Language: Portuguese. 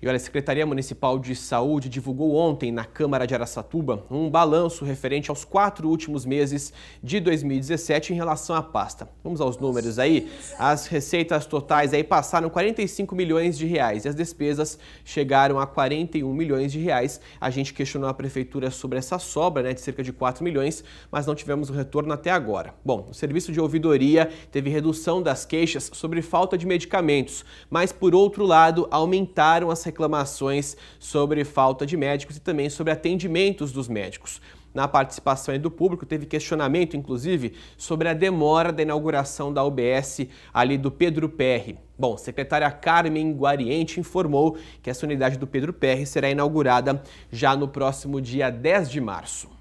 E olha, a Secretaria Municipal de Saúde divulgou ontem na Câmara de Araçatuba um balanço referente aos quatro últimos meses de 2017 em relação à pasta. Vamos aos números aí. As receitas totais aí passaram 45 milhões de reais e as despesas chegaram a 41 milhões de reais. A gente questionou a prefeitura sobre essa sobra, né, de cerca de 4 milhões, mas não tivemos retorno até agora. Bom, o serviço de ouvidoria teve redução das queixas sobre falta de medicamentos, mas por outro lado aumentaram as reclamações sobre falta de médicos e também sobre atendimentos dos médicos na participação do público. Teve questionamento, inclusive, sobre a demora da inauguração da UBS ali do Pedro PR. Bom, secretária Carmen Guariente informou que essa unidade do Pedro PR será inaugurada já no próximo dia 10 de março.